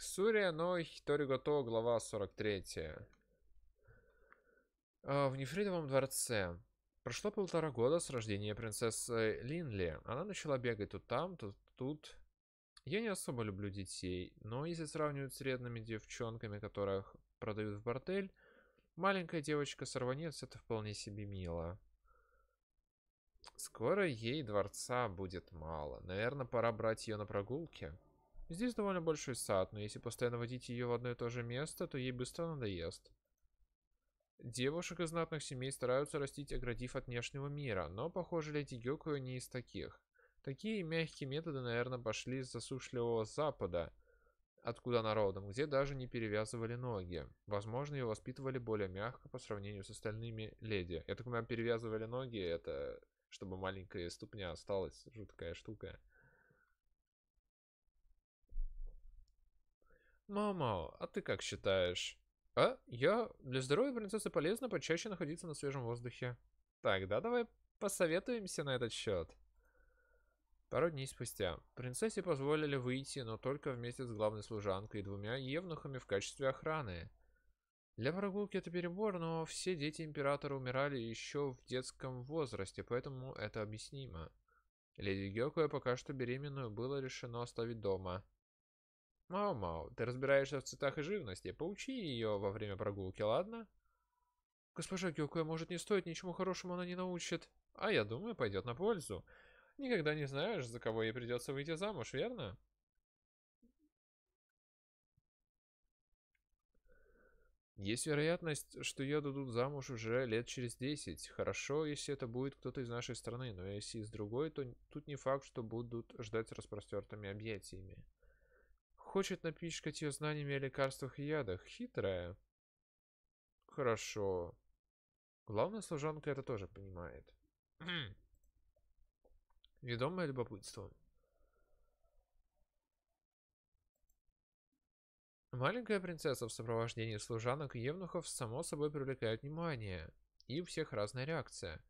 Ксурия, но Хитори Гото, глава 43. А, в Нефридовом дворце. Прошло полтора года с рождения принцессы Линли. Она начала бегать тут там, то тут. Я не особо люблю детей, но если сравнивать с редными девчонками, которых продают в бордель, маленькая девочка-сорванец — это вполне себе мило. Скоро ей дворца будет мало. Наверное, пора брать ее на прогулки. Здесь довольно большой сад, но если постоянно водить ее в одно и то же место, то ей быстро надоест. Девушек из знатных семей стараются растить, оградив от внешнего мира, но, похоже, леди Гёкую не из таких. Такие мягкие методы, наверное, пошли из засушливого запада, откуда народом, где даже не перевязывали ноги. Возможно, ее воспитывали более мягко по сравнению с остальными леди. Я так понимаю, перевязывали ноги, это чтобы маленькая ступня осталась, жуткая штука. Мама, а ты как считаешь? А? Я? Для здоровья принцессы полезно почаще находиться на свежем воздухе. Тогда давай посоветуемся на этот счет. Пару дней спустя. Принцессе позволили выйти, но только вместе с главной служанкой и двумя евнухами в качестве охраны. Для прогулки это перебор, но все дети императора умирали еще в детском возрасте, поэтому это объяснимо. Леди Гекуя пока что беременную было решено оставить дома – Мау, мау, ты разбираешься в цветах и живности. Поучи ее во время прогулки, ладно?» «Госпожа Гёкуя, может, не стоит, ничему хорошему она не научит. А я думаю, пойдет на пользу. Никогда не знаешь, за кого ей придется выйти замуж, верно?» Есть вероятность, что ее дадут замуж уже лет через десять. Хорошо, если это будет кто-то из нашей страны, но если из другой, то тут не факт, что будут ждать с распростертыми объятиями. Хочет напичкать ее знаниями о лекарствах и ядах. Хитрая. Хорошо. Главная служанка это тоже понимает. Хм. Ведомое любопытство. Маленькая принцесса в сопровождении служанок и евнухов само собой привлекает внимание. И у всех разная реакция.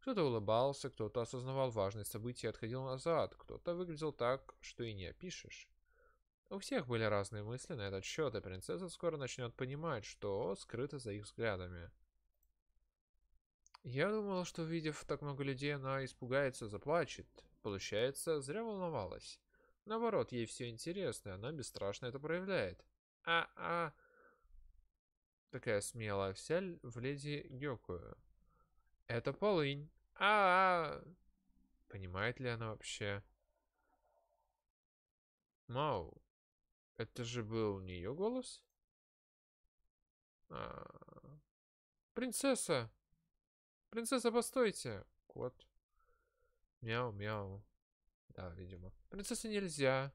Кто-то улыбался, кто-то осознавал важность событий и отходил назад, кто-то выглядел так, что и не опишешь. У всех были разные мысли на этот счет, и принцесса скоро начнет понимать, что скрыто за их взглядами. Я думала, что увидев так много людей, она испугается, заплачет. Получается, зря волновалась. Наоборот, ей все интересно, и она бесстрашно это проявляет. А-а... Такая смелая вся в леди Гёкую. Это полынь. А, -а, а Понимает ли она вообще? Мау. Это же был не ее голос? А... Принцесса! Принцесса, постойте! Кот. Мяу-мяу. Да, видимо. Принцесса нельзя.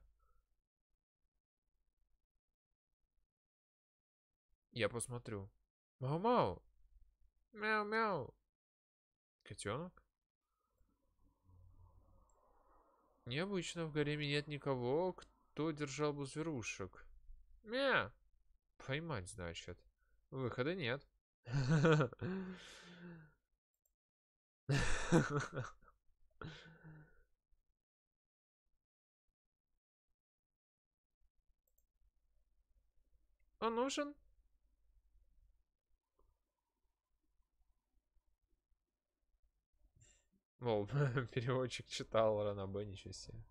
Я посмотрю. Мау-мау! Мяу-мяу! Котенок? Необычно, в гареме нет никого, кто кто держал бы зверушек? Мя! Поймать, значит. Выхода нет. Он нужен? Лол, переводчик читал Ранабе, ничего себе.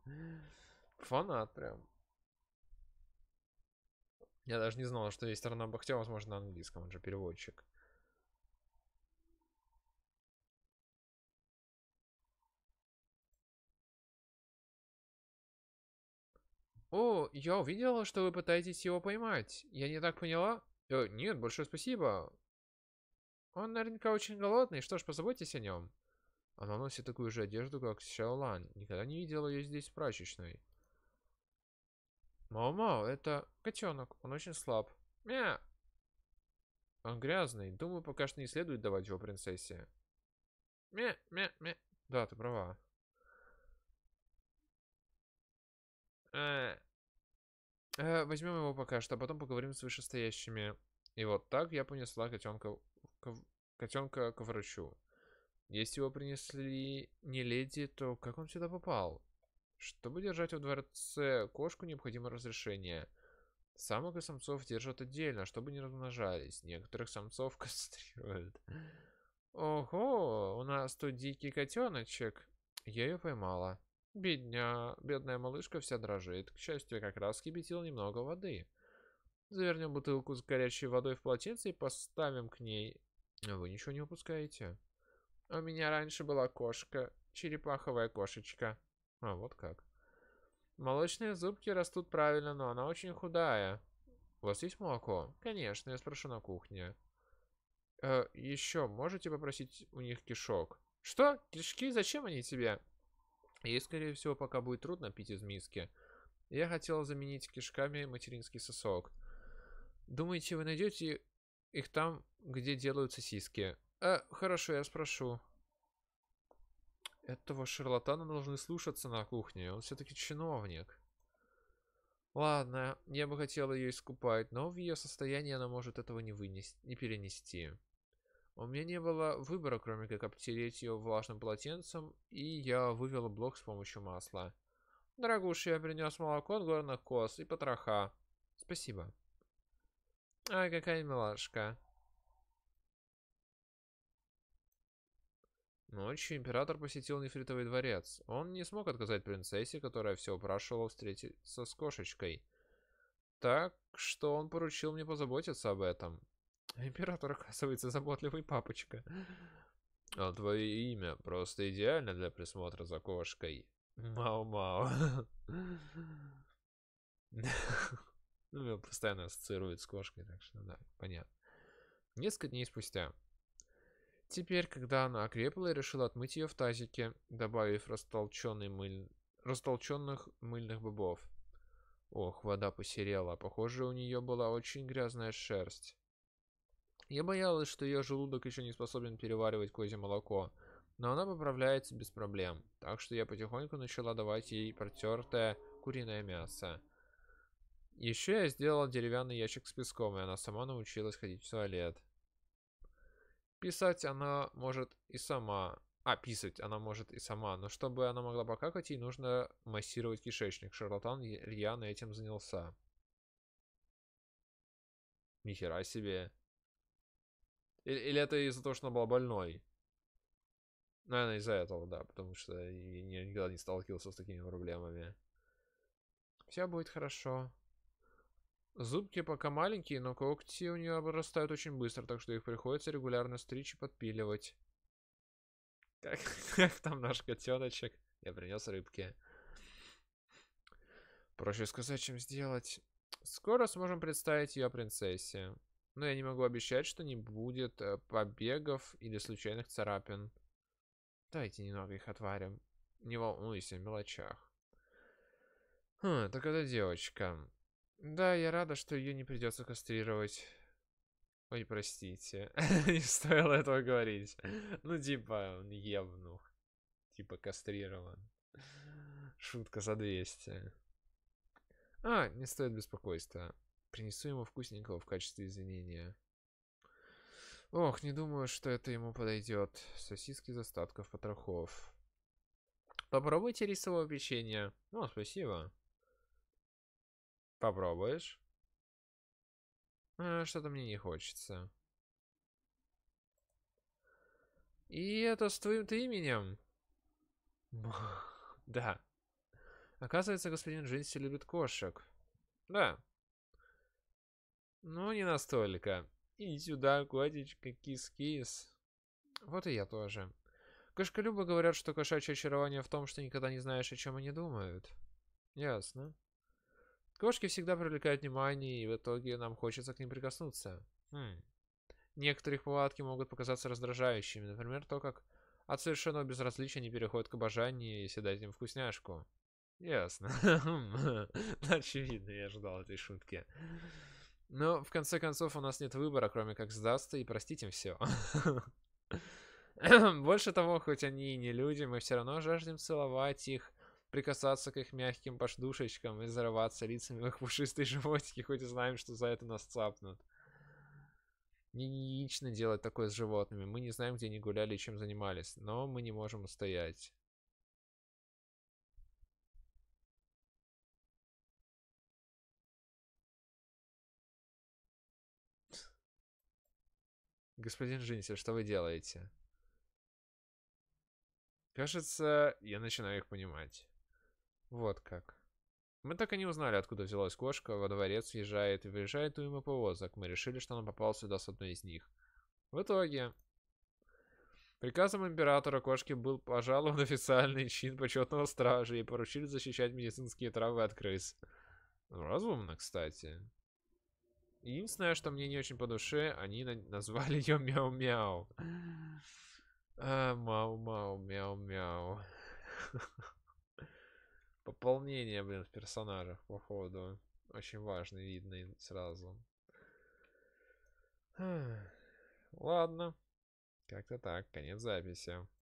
Фанат прям. Я даже не знал, что есть сторона Бахтя, возможно, на английском, он же переводчик. О, я увидела, что вы пытаетесь его поймать. Я не так поняла? Э, нет, большое спасибо. Он наверняка очень голодный, что ж, позаботьтесь о нем. Она носит такую же одежду, как Шаолан. Никогда не видела ее здесь в прачечной. Мау-мау, это котенок. Он очень слаб. Мя! Он грязный. Думаю, пока что не следует давать его принцессе. Мя, мя, мя. Да, ты права. Э, э, возьмем его пока что, а потом поговорим с вышестоящими. И вот так я понесла котенка, котенка к врачу. Если его принесли не леди, то как он сюда попал? Чтобы держать в дворце кошку, необходимо разрешение. Самок и самцов держат отдельно, чтобы не размножались. Некоторых самцов кастрируют. Ого, у нас тут дикий котеночек. Я ее поймала. Бедня, бедная малышка вся дрожит. К счастью, как раз кипятил немного воды. Завернем бутылку с горячей водой в полотенце и поставим к ней. Вы ничего не упускаете. А у меня раньше была кошка, черепаховая кошечка. А, вот как. Молочные зубки растут правильно, но она очень худая. У вас есть молоко? Конечно, я спрошу на кухне. Э, еще можете попросить у них кишок? Что? Кишки? Зачем они тебе? Ей, скорее всего, пока будет трудно пить из миски. Я хотел заменить кишками материнский сосок. Думаете, вы найдете их там, где делают сосиски? Э, хорошо, я спрошу. Этого шарлатана должны слушаться на кухне. Он все-таки чиновник. Ладно, я бы хотела ее искупать, но в ее состоянии она может этого не вынести, не перенести. У меня не было выбора, кроме как обтереть ее влажным полотенцем, и я вывел блок с помощью масла. Дорогуша, я принес молоко от горных коз и потроха. Спасибо. Ай, какая милашка. Ночью император посетил Нефритовый дворец. Он не смог отказать принцессе, которая все упрашивала встретиться с кошечкой. Так что он поручил мне позаботиться об этом. А император, оказывается, заботливый папочка. А твое имя просто идеально для присмотра за кошкой. Мау-мау. Ну, меня постоянно ассоциирует с кошкой, так что да, понятно. Несколько дней спустя. Теперь, когда она окрепла, я решил отмыть ее в тазике, добавив растолченный мыль... растолченных мыльных бобов. Ох, вода посерела, похоже, у нее была очень грязная шерсть. Я боялась, что ее желудок еще не способен переваривать козье молоко, но она поправляется без проблем, так что я потихоньку начала давать ей протертое куриное мясо. Еще я сделала деревянный ящик с песком, и она сама научилась ходить в туалет. Писать она может и сама. А, писать она может и сама. Но чтобы она могла покакать, ей нужно массировать кишечник. Шарлатан Ильян этим занялся. Нихера себе. Или, э, или это из-за того, что она была больной? Наверное, из-за этого, да. Потому что я никогда не сталкивался с такими проблемами. Все будет хорошо. Зубки пока маленькие, но когти у нее обрастают очень быстро, так что их приходится регулярно стричь и подпиливать. Как, как там наш котеночек? Я принес рыбки. Проще сказать, чем сделать. Скоро сможем представить ее принцессе. Но я не могу обещать, что не будет э, побегов или случайных царапин. Давайте немного их отварим. Не волнуйся в мелочах. Хм, так это девочка. Да, я рада, что ее не придется кастрировать. Ой, простите. не стоило этого говорить. ну, типа, он евнух. Типа кастрирован. Шутка за 200. А, не стоит беспокойства. Принесу ему вкусненького в качестве извинения. Ох, не думаю, что это ему подойдет. Сосиски из остатков потрохов. Попробуйте рисового печенья. О, спасибо. Попробуешь? А, Что-то мне не хочется. И это с твоим-то именем. да. Оказывается, господин Джинси любит кошек. Да. Ну не настолько. И сюда, котечка, кис-кис. Вот и я тоже. Кошколюбы говорят, что кошачье очарование в том, что никогда не знаешь, о чем они думают. Ясно. Кошки всегда привлекают внимание, и в итоге нам хочется к ним прикоснуться. Хм. Некоторые повадки могут показаться раздражающими, например, то, как от совершенного безразличия они переходят к обожанию, если дать им вкусняшку. Ясно. Хм. Очевидно, я ожидал этой шутки. Но, в конце концов, у нас нет выбора, кроме как сдастся и простить им все. Больше того, хоть они и не люди, мы все равно жаждем целовать их, прикасаться к их мягким пошдушечкам и зарываться лицами в их пушистые животики, хоть и знаем, что за это нас цапнут. Не яично делать такое с животными. Мы не знаем, где они гуляли и чем занимались, но мы не можем устоять. Господин Джинси, что вы делаете? Кажется, я начинаю их понимать. Вот как. Мы так и не узнали, откуда взялась кошка. Во дворец въезжает, и выезжает уйма повозок. Мы решили, что она попала сюда с одной из них. В итоге... Приказом императора кошки был пожалован официальный чин почетного стража и поручили защищать медицинские травы от крыс. Разумно, кстати. Единственное, что мне не очень по душе, они на назвали ее мяу-мяу. А, мяу мяу, мяу-мяу. Пополнение, блин, в персонажах, походу. Очень важный, видный сразу. Ладно. Как-то так, конец записи.